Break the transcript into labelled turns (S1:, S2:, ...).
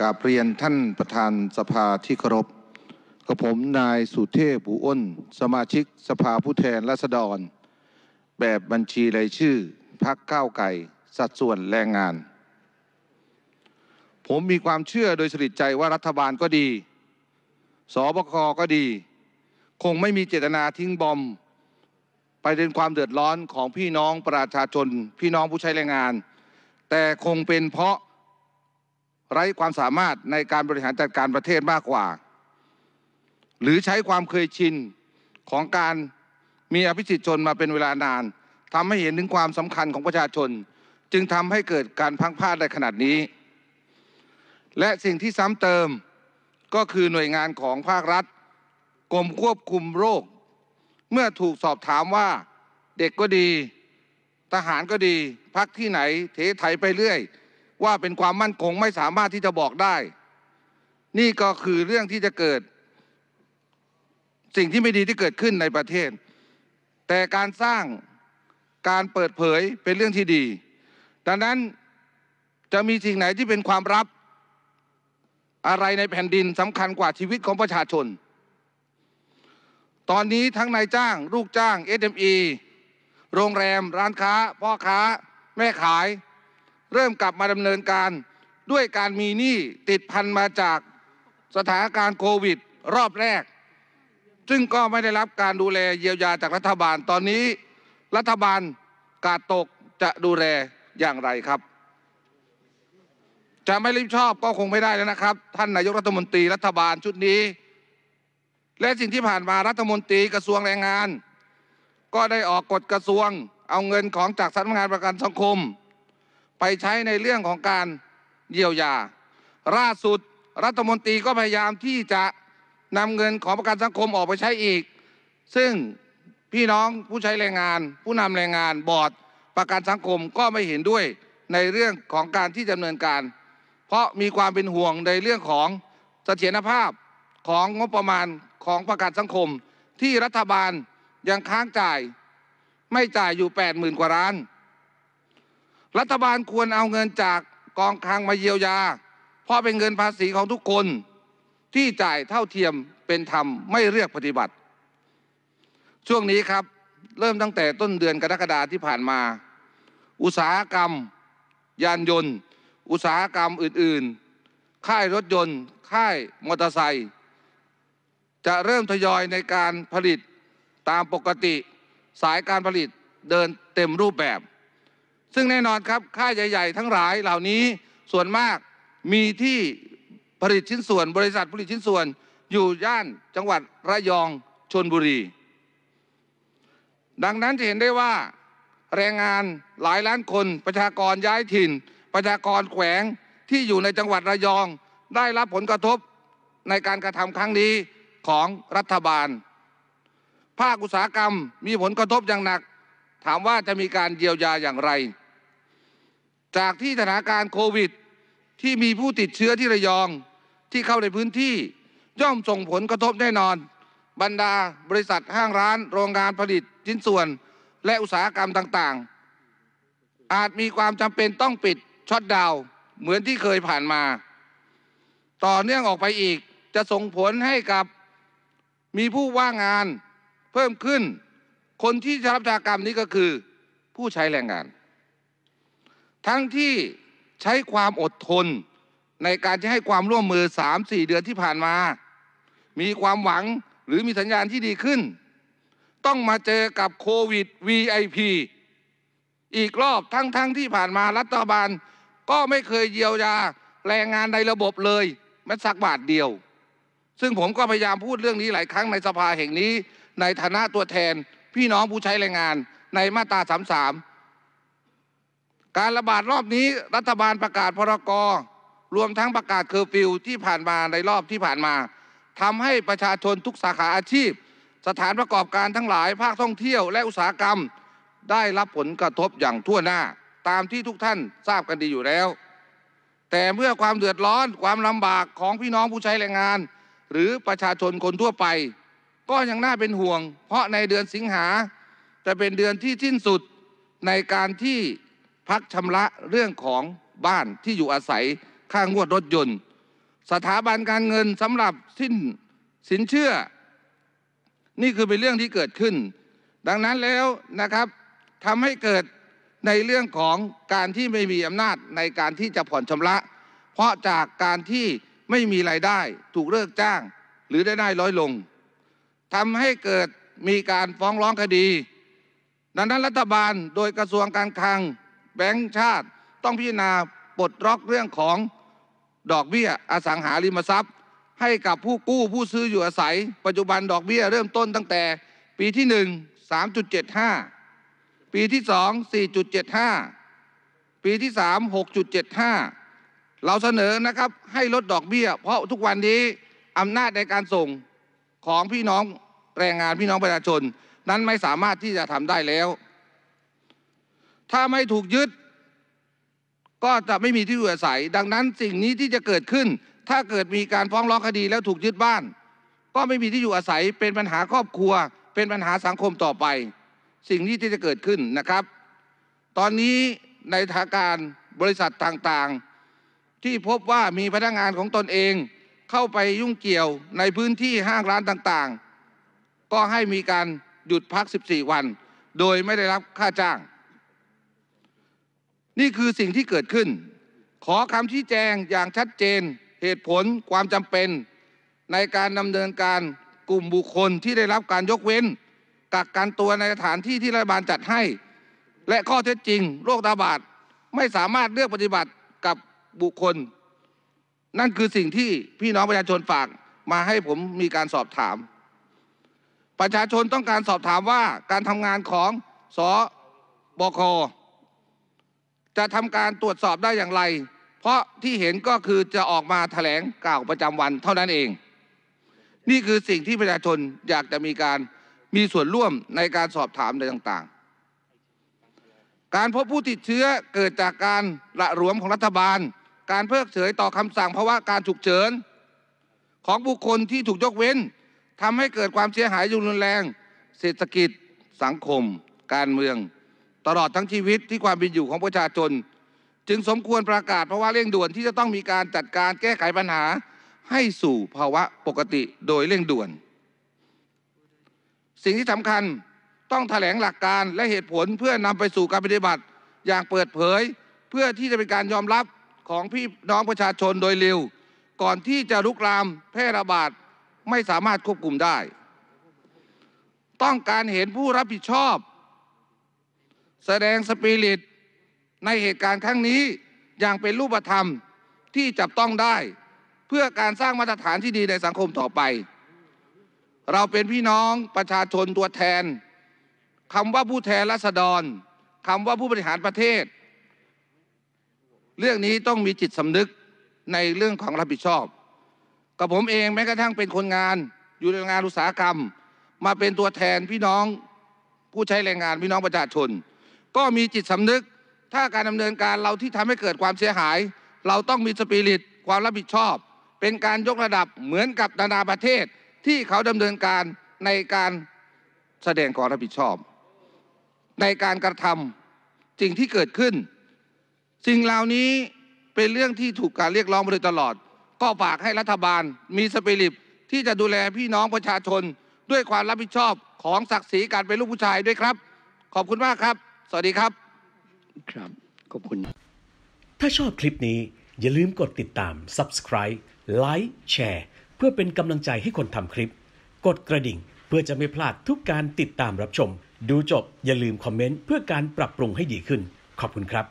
S1: กาบเรียนท่านประธานสภาที่เคารพกับผมนายสุเทพบูอ้น สมาชิกสภาผู้แทนราษฎร แบบบัญชีรายชื่อพักก้าวไก่สัดส่วนแรงงาน ผมมีความเชื่อโดยสริใจว่ารัฐบาลก็ดีสบคก็ดี คงไม่มีเจตนาทิ้งบอมไปเดินความเดือดร้อนของพี่น้องประชาชน พี่น้องผู้ใช้แรงงาน แต่คงเป็นเพราะไร้ความสามารถในการบริหารจัดการประเทศมากกว่า หรือใช้ความเคยชินของการมีอภิสิทธิชนมาเป็นเวลานาน ทำให้เห็นถึงความสำคัญของประชาชน จึงทำให้เกิดการพังพาดในขนาดนี้ และสิ่งที่ซ้ำเติมก็คือหน่วยงานของภาครัฐกรมควบคุมโรค เมื่อถูกสอบถามว่าเด็กก็ดี ทหารก็ดีพักที่ไหนเทไถไปเรื่อยว่าเป็นความมั่นคงไม่สามารถที่จะบอกได้ นี่ก็คือเรื่องที่จะเกิด สิ่งที่ไม่ดีที่เกิดขึ้นในประเทศ แต่การสร้างการเปิดเผยเป็นเรื่องที่ดี ดังนั้นจะมีสิ่งไหนที่เป็นความลับอะไรในแผ่นดินสำคัญกว่าชีวิตของประชาชน ตอนนี้ทั้งนายจ้างลูกจ้าง SME โรงแรมร้านค้า พ่อค้า แม่ขายเริ่มกลับมาดำเนินการด้วยการมีหนี้ติดพันมาจากสถานการณ์โควิดรอบแรก ซึ่งก็ไม่ได้รับการดูแลเยียวยาจากรัฐบาลตอนนี้ รัฐบาลกาดตกจะดูแลอย่างไรครับ จะไม่รีบชอบก็คงไม่ได้แล้วนะครับ ท่านนายกรัฐมนตรีรัฐบาลชุดนี้ และสิ่งที่ผ่านมารัฐมนตรีกระทรวงแรงงาน ก็ได้ออกกฎกระทรวงเอาเงินของจากสำนักงานประกันสังคมไปใช้ในเรื่องของการเยียวยา ล่าสุด รัฐมนตรีก็พยายามที่จะนำเงินของประกันสังคมออกไปใช้อีก ซึ่งพี่น้องผู้ใช้แรงงาน ผู้นำแรงงานบอร์ดประกันสังคมก็ไม่เห็นด้วยในเรื่องของการที่ดำเนินการ เพราะมีความเป็นห่วงในเรื่องของเสถียรภาพของงบประมาณของประกันสังคม ที่รัฐบาลยังค้างจ่าย ไม่จ่ายอยู่80,000กว่าล้านรัฐบาลควรเอาเงินจากกองคลังมาเยียวยา เพราะเป็นเงินภาษีของทุกคน ที่จ่ายเท่าเทียมเป็นธรรมไม่เรียกปฏิบัติ ช่วงนี้ครับเริ่มตั้งแต่ต้นเดือนกรกฎาที่ผ่านมา อุตสาหกรรมยานยนต์ อุตสาหกรรมอื่นๆ ค่ายรถยนต์ ค่ายมอเตอร์ไซค์จะเริ่มทยอยในการผลิตตามปกติสายการผลิตเดินเต็มรูปแบบซึ่งแน่นอนครับ ค่ายใหญ่ ๆ ทั้งหลายเหล่านี้ส่วนมากมีที่ผลิตชิ้นส่วนบริษัทผลิตชิ้นส่วนอยู่ย่านจังหวัดระยองชนบุรี ดังนั้นจะเห็นได้ว่าแรงงานหลายล้านคนประชากรย้ายถิ่น ประชากรแขวงที่อยู่ในจังหวัดระยอง ได้รับผลกระทบในการกระทำครั้งนี้ของรัฐบาล ภาคอุตสาหกรรมมีผลกระทบอย่างหนักถามว่าจะมีการเยียวยาอย่างไร จากที่สถานการณ์โควิด ที่มีผู้ติดเชื้อที่ระยองที่เข้าในพื้นที่ย่อมส่งผลกระทบแน่นอน บรรดาบริษัทห้างร้านโรงงานผลิตชิ้นส่วน และอุตสาหกรรมต่างๆ อาจมีความจำเป็นต้องปิดช็อตดาวเหมือนที่เคยผ่านมา ต่อเนื่องออกไปอีกจะส่งผลให้กับมีผู้ว่างงานเพิ่มขึ้นคนที่ับทากรรมนี้ก็คือผู้ใช้แรงงาน ทั้งที่ใช้ความอดทนในการจะให้ความร่วมมือสามสี่เดือนที่ผ่านมา มีความหวังหรือมีสัญญาณที่ดีขึ้น ต้องมาเจอกับโควิด VIP อีกรอบทั้งๆทที่ผ่านมารัฐบาลก็ไม่เคยเยียวยาแรงงานในระบบเลยแม้สักบาทเดียว ซึ่งผมก็พยายามพูดเรื่องนี้หลายครั้งในสภาแห่งนี้ในฐานะตัวแทนพี่น้องผู้ใช้แรงงานในมาตราสามสามการระบาดรอบนี้รัฐบาลประกาศพรกรรวมทั้งประกาศเคอร์ฟิวที่ผ่านมา ในรอบที่ผ่านมา ทำให้ประชาชนทุกสาขาอาชีพ สถานประกอบการทั้งหลายภาคท่องเที่ยวและอุตสาหกรรม ได้รับผลกระทบอย่างทั่วหน้าตามที่ทุกท่านทราบกันดีอยู่แล้ว แต่เมื่อความเดือดร้อนความลำบากของพี่น้องผู้ใช้แรงงาน หรือประชาชนคนทั่วไปก็ยังน่าเป็นห่วง เพราะในเดือนสิงหาจะเป็นเดือนที่สิ้นสุดในการที่พักชำระเรื่องของบ้านที่อยู่อาศัยค่างวดรถยนต์ สถาบันการเงินสำหรับสิ้นสินเชื่อ นี่คือเป็นเรื่องที่เกิดขึ้น ดังนั้นแล้วนะครับทำให้เกิดในเรื่องของการที่ไม่มีอำนาจในการที่จะผ่อนชำระ เพราะจากการที่ไม่มีรายได้ถูกเลิกจ้างหรือได้ได้ร้อยลงทำให้เกิดมีการฟ้องร้องคดี ดังนั้นรัฐบาลโดยกระทรวงการคลังแบงก์ชาติต้องพิจารณาปลดล็อกเรื่องของดอกเบี้ยอสังหาริมทรัพย์ ให้กับผู้กู้ผู้ซื้ออยู่อาศัย ปัจจุบันดอกเบี้ยเริ่มต้นตั้งแต่ ปีที่ 1 3.75 ปีที่2 4.75 ปีที่3 6.75 เราเสนอนะครับให้ลดดอกเบี้ยเพราะทุกวันนี้ อำนาจในการส่งของพี่น้องแรงงานพี่น้องประชาชนนั้นไม่สามารถที่จะทำได้แล้ว ถ้าไม่ถูกยึด ก็จะไม่มีที่อยู่อาศัย ดังนั้นสิ่งนี้ที่จะเกิดขึ้น ถ้าเกิดมีการฟ้องร้องคดีแล้วถูกยึดบ้าน ก็ไม่มีที่อยู่อาศัยเป็นปัญหาครอบครัว เป็นปัญหาสังคมต่อไป สิ่งนี้ที่จะเกิดขึ้นนะครับ ตอนนี้ในทางการบริษัทต่างๆที่พบว่ามีพนักงานของตนเองเข้าไปยุ่งเกี่ยวในพื้นที่ห้างร้านต่าง ๆ ก็ให้มีการหยุดพัก 14 วัน โดยไม่ได้รับค่าจ้าง นี่คือสิ่งที่เกิดขึ้น ขอคำชี้แจงอย่างชัดเจนเหตุผลความจำเป็นในการดำเนินการกลุ่มบุคคลที่ได้รับการยกเว้น กักกันตัวในสถานที่ที่รัฐบาลจัดให้ และข้อเท็จจริงโรคระบาดไม่สามารถเลือกปฏิบัติกับบุคคลนั่นคือสิ่งที่พี่น้องประชาชนฝากมาให้ผมมีการสอบถาม ประชาชนต้องการสอบถามว่าการทำงานของสบคจะทำการตรวจสอบได้อย่างไร เพราะที่เห็นก็คือจะออกมาแถลงกล่าวประจำวันเท่านั้นเอง นี่คือสิ่งที่ประชาชนอยากจะมีการมีส่วนร่วมในการสอบถามในต่าง ๆ การพบผู้ติดเชื้อเกิดจากการละรวมของรัฐบาลการเพิกเฉยต่อคำสั่งภาวะการฉุกเฉินของบุคคลที่ถูกยกเว้นทำให้เกิดความเสียหายย่รุนแรง เศรษฐกิจ สังคม การเมือง ตลอดทั้งชีวิตที่ความเป็นอยู่ของประชาชนจึงสมควรประกาศภาวะเร่งด่วนที่จะต้องมีการจัดการแก้ไขปัญหา ให้สู่ภาวะปกติโดยเร่งด่วน สิ่งที่สำคัญต้องแถลงหลักการและเหตุผลเพื่อนำไปสู่การปฏิบัติอย่างเปิดเผยเพื่อที่จะเป็นการยอมรับของพี่น้องประชาชนโดยเร็วก่อนที่จะลุกลาม แพร่ระบาดไม่สามารถควบคุมได้ ต้องการเห็นผู้รับผิดชอบ แสดงสปิริตในเหตุการณ์ครั้งนี้อย่างเป็นรูปธรรมที่จับต้องได้ เพื่อการสร้างมาตรฐานที่ดีในสังคมต่อไป เราเป็นพี่น้องประชาชนตัวแทนคำว่าผู้แทนรัษฎรคำว่าผู้บริหารประเทศเรื่องนี้ต้องมีจิตสำนึกในเรื่องของรับผิดชอบ กับผมเองแม้กระทั่งเป็นคนงานอยู่ในงานอุตสาหกรรม มาเป็นตัวแทนพี่น้องผู้ใช้แรงงานพี่น้องประชาชนก็มีจิตสำนึก ถ้าการดำเนินการเราที่ทำให้เกิดความเสียหาย เราต้องมีสปิริตความรับผิดชอบ เป็นการยกระดับเหมือนกับนานาประเทศที่เขาดำเนินการในการแสดงความรับผิดชอบ ในการกระทำสิ่งที่เกิดขึ้นสิ่งเหล่านี้เป็นเรื่องที่ถูกการเรียกร้องมาโดยตลอด ก็ฝากให้รัฐบาลมีสปิริตที่จะดูแลพี่น้องประชาชน ด้วยความรับผิดชอบของศักดิ์ศรีการเป็นลูกผู้ชายด้วยครับ ขอบคุณมากครับ สวัสดีครับ ครับ ขอบคุณ ถ้าชอบคลิปนี้อย่าลืมกดติดตาม subscribe ไลค์แชร์เพื่อเป็นกำลังใจให้คนทำคลิป กดกระดิ่งเพื่อจะไม่พลาดทุกการติดตามรับชม ดูจบอย่าลืมคอมเมนต์เพื่อการปรับปรุงให้ดีขึ้น ขอบคุณครับ